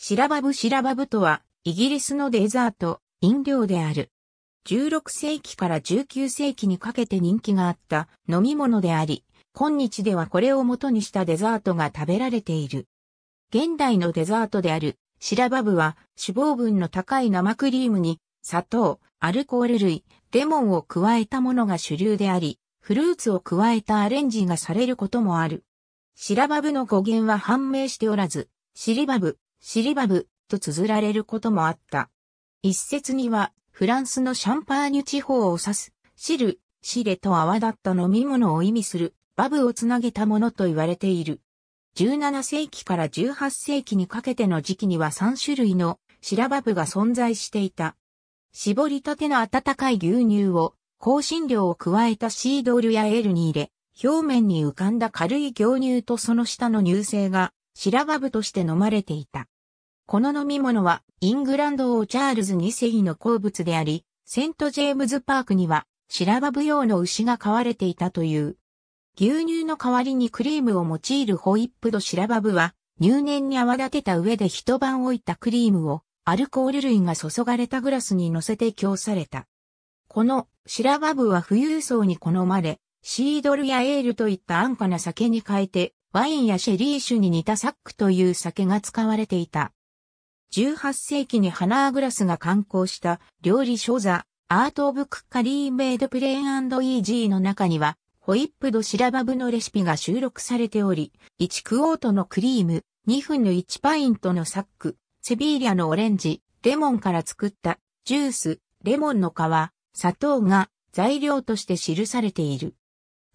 シラバブシラバブとは、イギリスのデザート、飲料である。16世紀から19世紀にかけて人気があった飲み物であり、今日ではこれを元にしたデザートが食べられている。現代のデザートである、シラバブは脂肪分の高い生クリームに、砂糖、アルコール類、レモンを加えたものが主流であり、フルーツを加えたアレンジがされることもある。シラバブの語源は判明しておらず、シリバブ、シリバブと綴られることもあった。一説には、フランスのシャンパーニュ地方を指す、汁、シレと泡立った飲み物を意味する、バブをつなげたものと言われている。17世紀から18世紀にかけての時期には3種類のシラバブが存在していた。絞りたての温かい牛乳を香辛料を加えたシードルやエールに入れ、表面に浮かんだ軽い牛乳とその下の乳製がシラバブとして飲まれていた。この飲み物はイングランド王チャールズ2世の好物であり、セントジェームズパークにはシラバブ用の牛が飼われていたという。牛乳の代わりにクリームを用いるホイップドシラバブは入念に泡立てた上で一晩置いたクリームをアルコール類が注がれたグラスに乗せて供された。このシラバブは富裕層に好まれ、シードルやエールといった安価な酒に変えてワインやシェリー酒に似たサックという酒が使われていた。18世紀にハナーグラスが刊行した料理書座、アート・オブ・クッカリー・メイド・プレーン・イージーの中には、ホイップド・シラバブのレシピが収録されており、1クオートのクリーム、2分の1パイントのサック、セビーリアのオレンジ、レモンから作ったジュース、レモンの皮、砂糖が材料として記されている。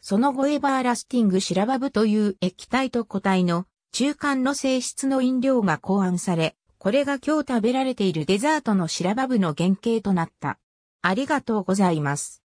その後エバーラスティングシラバブという液体と固体の中間の性質の飲料が考案され、これが今日食べられているデザートのシラバブの原型となった。ありがとうございます。